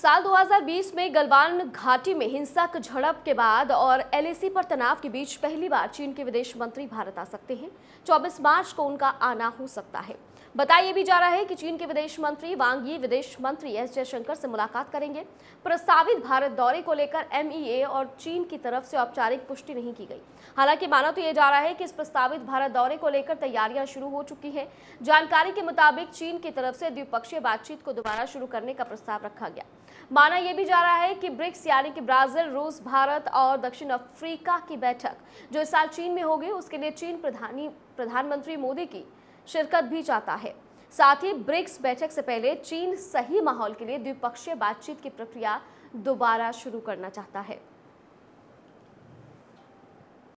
साल 2020 में गलवान घाटी में हिंसक झड़प के बाद और एलएसी पर तनाव के बीच पहली बार चीन के विदेश मंत्री भारत आ सकते हैं 24 मार्च को उनका आना हो सकता है बताया भी जा रहा है कि चीन के विदेश मंत्री वांग यी विदेश मंत्री एस जयशंकर से मुलाकात करेंगे प्रस्तावित भारत दौरे को लेकर एमईए e और चीन की तरफ से औपचारिक पुष्टि नहीं की गई हालांकि माना तो यह जा रहा है कि इस प्रस्तावित भारत दौरे को लेकर तैयारियां शुरू हो चुकी है जानकारी के मुताबिक चीन की तरफ से द्विपक्षीय बातचीत को दोबारा शुरू करने का प्रस्ताव रखा गया माना यह भी जा रहा है कि ब्रिक्स यानी कि ब्राजील रूस भारत और दक्षिण अफ्रीका की बैठक जो इस साल चीन में होगी उसके लिए चीन प्रधानमंत्री मोदी की शिरकत भी चाहता है साथ ही ब्रिक्स बैठक से पहले चीन सही माहौल के लिए द्विपक्षीय बातचीत की प्रक्रिया दोबारा शुरू करना चाहता है